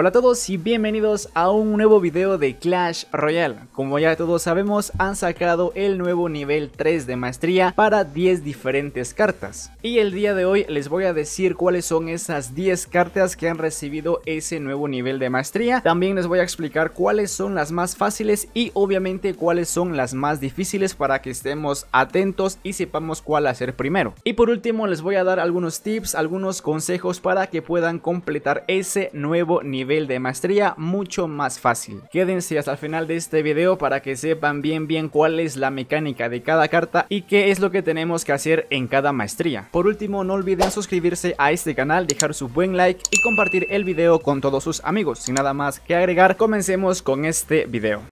Hola a todos y bienvenidos a un nuevo video de Clash Royale. Como ya todos sabemos, han sacado el nuevo nivel 3 de maestría para 10 diferentes cartas. Y el día de hoy les voy a decir cuáles son esas 10 cartas que han recibido ese nuevo nivel de maestría. También les voy a explicar cuáles son las más fáciles y obviamente cuáles son las más difíciles para que estemos atentos y sepamos cuál hacer primero. Y por último les voy a dar algunos tips, algunos consejos para que puedan completar ese nuevo nivel de maestría mucho más fácil. Quédense hasta el final de este video para que sepan bien bien cuál es la mecánica de cada carta y qué es lo que tenemos que hacer en cada maestría. Por último no olviden suscribirse a este canal, dejar su buen like y compartir el video con todos sus amigos. Sin nada más que agregar comencemos con este video.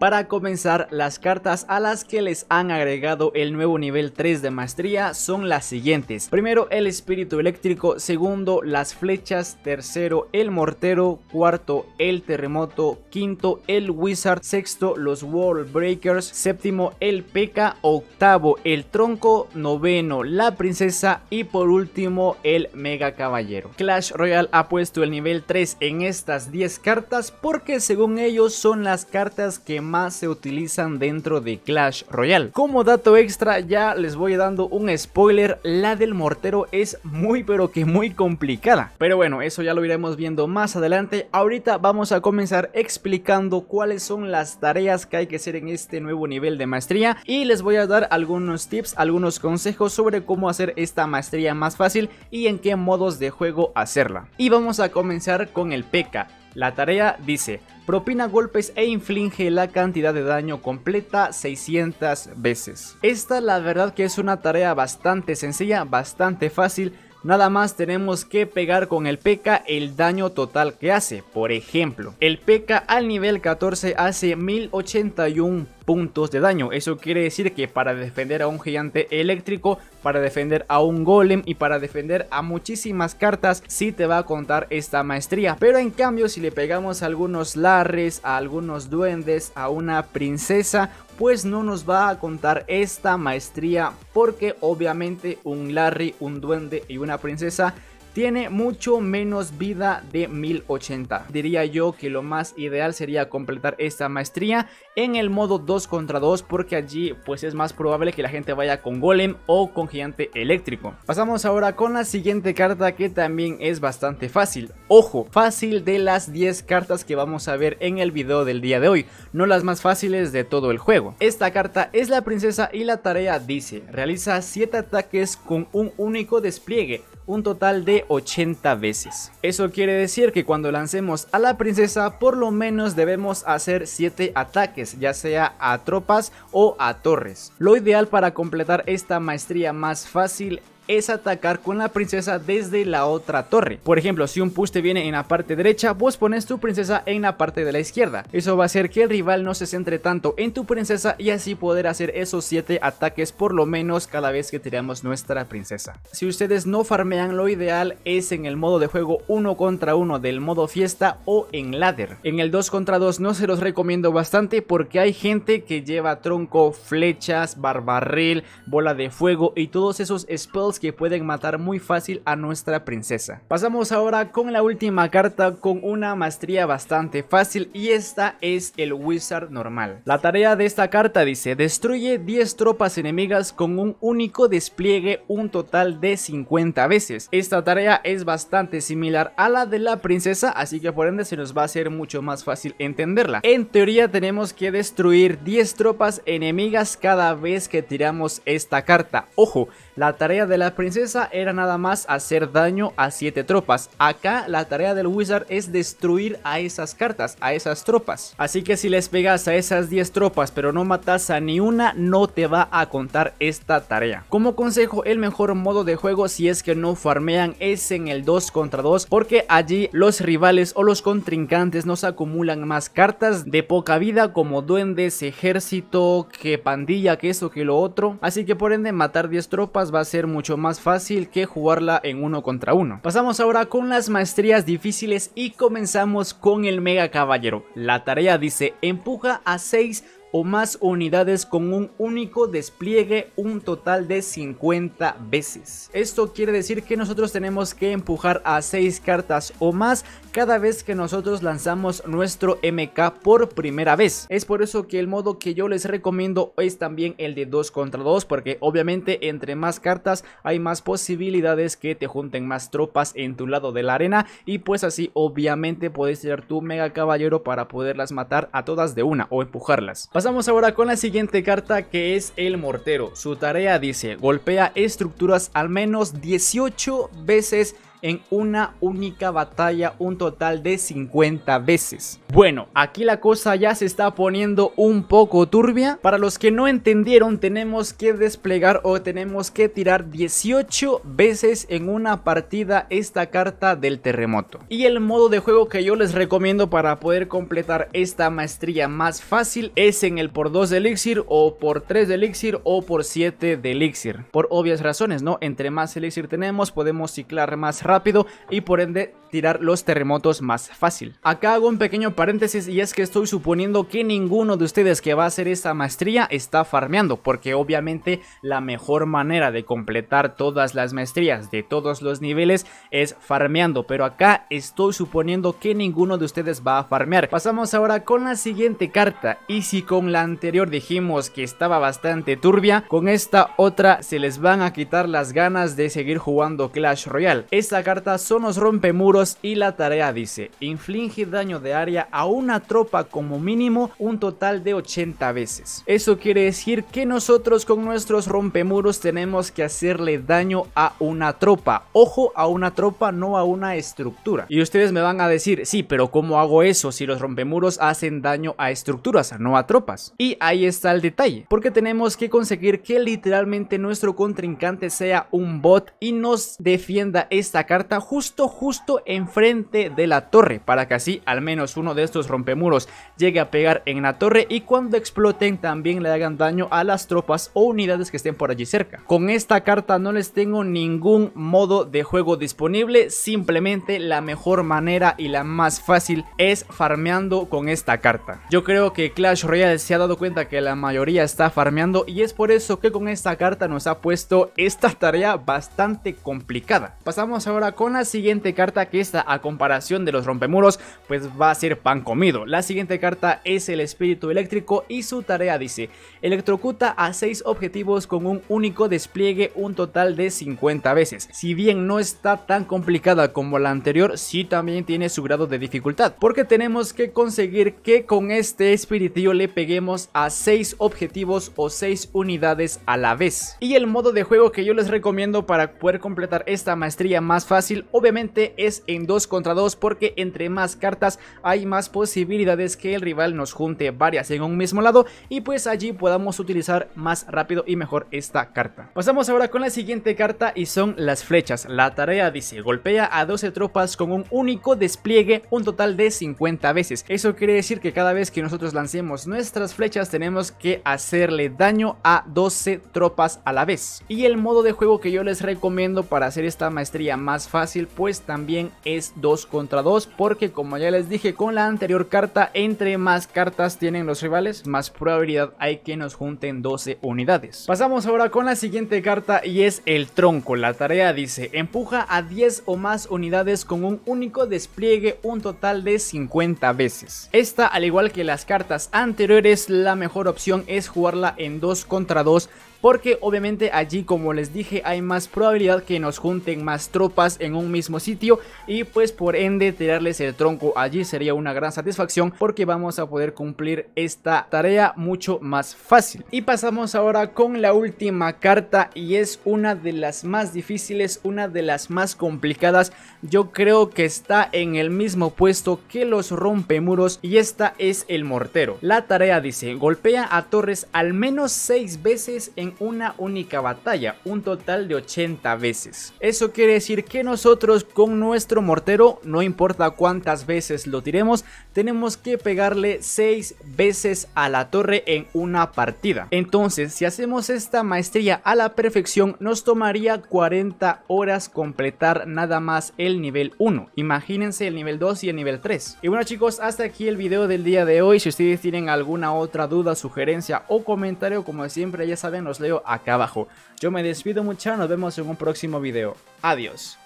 Para comenzar, las cartas a las que les han agregado el nuevo nivel 3 de maestría son las siguientes. Primero, el espíritu eléctrico. Segundo, las flechas. Tercero, el mortero. Cuarto, el terremoto. Quinto, el wizard. Sexto, los wall breakers. Séptimo, el peca. Octavo, el tronco. Noveno, la princesa. Y por último, el mega caballero. Clash Royale ha puesto el nivel 3 en estas 10 cartas porque según ellos son las cartas que más más se utilizan dentro de Clash Royale. Como dato extra ya les voy dando un spoiler, la del mortero es muy pero que muy complicada. Pero bueno, eso ya lo iremos viendo más adelante. Ahorita vamos a comenzar explicando cuáles son las tareas que hay que hacer en este nuevo nivel de maestría y les voy a dar algunos tips, algunos consejos sobre cómo hacer esta maestría más fácil y en qué modos de juego hacerla. Y vamos a comenzar con el PK. La tarea dice, propina golpes e inflige la cantidad de daño completa 600 veces. Esta la verdad que es una tarea bastante sencilla, bastante fácil, Nada más tenemos que pegar con el PK el daño total que hace. Por ejemplo, el PK al nivel 14 hace 1081 puntos de daño. Eso quiere decir que para defender a un gigante eléctrico, para defender a un golem y para defender a muchísimas cartas, si te va a contar esta maestría. Pero en cambio, si le pegamos a algunos larres, a algunos duendes, a una princesa, pues no nos va a contar esta maestría porque obviamente un Larry, un duende y una princesa tiene mucho menos vida de 1080. Diría yo que lo más ideal sería completar esta maestría en el modo 2 contra 2 porque allí pues es más probable que la gente vaya con golem o con gigante eléctrico. Pasamos ahora con la siguiente carta que también es bastante fácil. Ojo, fácil de las 10 cartas que vamos a ver en el video del día de hoy, no las más fáciles de todo el juego. Esta carta es la princesa y la tarea dice, realiza 7 ataques con un único despliegue un total de 80 veces. Eso quiere decir que cuando lancemos a la princesa por lo menos debemos hacer 7 ataques, ya sea a tropas o a torres. Lo ideal para completar esta maestría más fácil es atacar con la princesa desde la otra torre. Por ejemplo, si un push viene en la parte derecha, vos pones tu princesa en la parte de la izquierda. Eso va a hacer que el rival no se centre tanto en tu princesa y así poder hacer esos 7 ataques por lo menos cada vez que tiramos nuestra princesa. Si ustedes no farmean, lo ideal es en el modo de juego 1 contra 1 del modo fiesta o en ladder. En el 2 contra 2 no se los recomiendo bastante porque hay gente que lleva tronco, flechas, barbarril, bola de fuego y todos esos spells que pueden matar muy fácil a nuestra princesa. Pasamos ahora con la última carta con una maestría bastante fácil y esta es el Wizard normal. La tarea de esta carta dice, destruye 10 tropas enemigas con un único despliegue un total de 50 veces. Esta tarea es bastante similar a la de la princesa, así que por ende se nos va a hacer mucho más fácil entenderla. En teoría tenemos que destruir 10 tropas enemigas cada vez que tiramos esta carta. Ojo, la tarea de la princesa era nada más hacer daño a 7 tropas. Acá la tarea del wizard es destruir a esas cartas, a esas tropas. Así que si les pegas a esas 10 tropas pero no matas a ni una, no te va a contar esta tarea. Como consejo, el mejor modo de juego si es que no farmean es en el 2 contra 2 porque allí los rivales o los contrincantes nos acumulan más cartas de poca vida como duendes, ejército, que pandilla, que eso que lo otro. Así que por ende matar 10 tropas va a ser mucho más fácil que jugarla en uno contra uno. Pasamos ahora con las maestrías difíciles y comenzamos con el mega caballero. La tarea dice empuja a 6 o más unidades con un único despliegue un total de 50 veces. Esto quiere decir que nosotros tenemos que empujar a 6 cartas o más cada vez que nosotros lanzamos nuestro MK por primera vez. Es por eso que el modo que yo les recomiendo es también el de 2 contra 2 porque obviamente entre más cartas hay más posibilidades que te junten más tropas en tu lado de la arena y pues así obviamente puedes tirar tu mega caballero para poderlas matar a todas de una o empujarlas. Pasamos ahora con la siguiente carta que es el mortero. Su tarea dice, golpea estructuras al menos 18 veces en una única batalla un total de 50 veces. Bueno, aquí la cosa ya se está poniendo un poco turbia. Para los que no entendieron, tenemos que desplegar o tenemos que tirar 18 veces en una partida esta carta del terremoto. Y el modo de juego que yo les recomiendo para poder completar esta maestría más fácil es en el por 2 de elixir o por 3 de elixir o por 7 de elixir. Por obvias razones, ¿no? Entre más elixir tenemos podemos ciclar más rápido rápido y por ende tirar los terremotos más fácil. Acá hago un pequeño paréntesis y es que estoy suponiendo que ninguno de ustedes que va a hacer esta maestría está farmeando, porque obviamente la mejor manera de completar todas las maestrías de todos los niveles es farmeando, pero acá estoy suponiendo que ninguno de ustedes va a farmear. Pasamos ahora con la siguiente carta y si con la anterior dijimos que estaba bastante turbia, con esta otra se les van a quitar las ganas de seguir jugando Clash Royale. Esta carta solo nos rompe muros y la tarea dice, inflige daño de área a una tropa como mínimo un total de 80 veces. Eso quiere decir que nosotros con nuestros rompemuros tenemos que hacerle daño a una tropa. Ojo, a una tropa, no a una estructura. Y ustedes me van a decir, sí, pero ¿cómo hago eso si los rompemuros hacen daño a estructuras, no a tropas? Y ahí está el detalle, porque tenemos que conseguir que literalmente nuestro contrincante sea un bot y nos defienda esta carta justo, justo enfrente de la torre para que así al menos uno de estos rompemuros llegue a pegar en la torre y cuando exploten también le hagan daño a las tropas o unidades que estén por allí cerca. Con esta carta no les tengo ningún modo de juego disponible, simplemente la mejor manera y la más fácil es farmeando con esta carta. Yo creo que Clash Royale se ha dado cuenta que la mayoría está farmeando y es por eso que con esta carta nos ha puesto esta tarea bastante complicada. Pasamos ahora con la siguiente carta que esta a comparación de los rompemuros, pues va a ser pan comido. La siguiente carta es el espíritu eléctrico y su tarea dice, electrocuta a 6 objetivos con un único despliegue un total de 50 veces. Si bien no está tan complicada como la anterior, sí también tiene su grado de dificultad, porque tenemos que conseguir que con este espiritillo le peguemos a 6 objetivos o 6 unidades a la vez. Y el modo de juego que yo les recomiendo para poder completar esta maestría más fácil, obviamente es en 2 contra 2 porque entre más cartas hay más posibilidades que el rival nos junte varias en un mismo lado y pues allí podamos utilizar más rápido y mejor esta carta. Pasamos ahora con la siguiente carta y son las flechas. La tarea dice golpea a 12 tropas con un único despliegue un total de 50 veces. Eso quiere decir que cada vez que nosotros lancemos nuestras flechas tenemos que hacerle daño a 12 tropas a la vez. Y el modo de juego que yo les recomiendo para hacer esta maestría más fácil pues también es 2 contra 2 porque como ya les dije con la anterior carta, entre más cartas tienen los rivales, más probabilidad hay que nos junten 12 unidades. Pasamos ahora con la siguiente carta y es el tronco. La tarea dice, empuja a 10 o más unidades con un único despliegue un total de 50 veces. Esta, al igual que las cartas anteriores, la mejor opción es jugarla en 2 contra 2 porque obviamente allí como les dije hay más probabilidad que nos junten más tropas en un mismo sitio y pues por ende tirarles el tronco allí sería una gran satisfacción porque vamos a poder cumplir esta tarea mucho más fácil. Y pasamos ahora con la última carta y es una de las más difíciles, una de las más complicadas, yo creo que está en el mismo puesto que los rompemuros y esta es el mortero. La tarea dice golpea a torres al menos 6 veces en una única batalla, un total de 80 veces. Eso quiere decir que nosotros con nuestro mortero, no importa cuántas veces lo tiremos, tenemos que pegarle 6 veces a la torre en una partida. Entonces, si hacemos esta maestría a la perfección, nos tomaría 40 horas completar nada más el nivel 1. Imagínense el nivel 2 y el nivel 3. Y bueno chicos, hasta aquí el video del día de hoy. Si ustedes tienen alguna otra duda, sugerencia o comentario, como siempre ya saben, los leo acá abajo. Yo me despido muchachos, nos vemos en un próximo video. Adiós.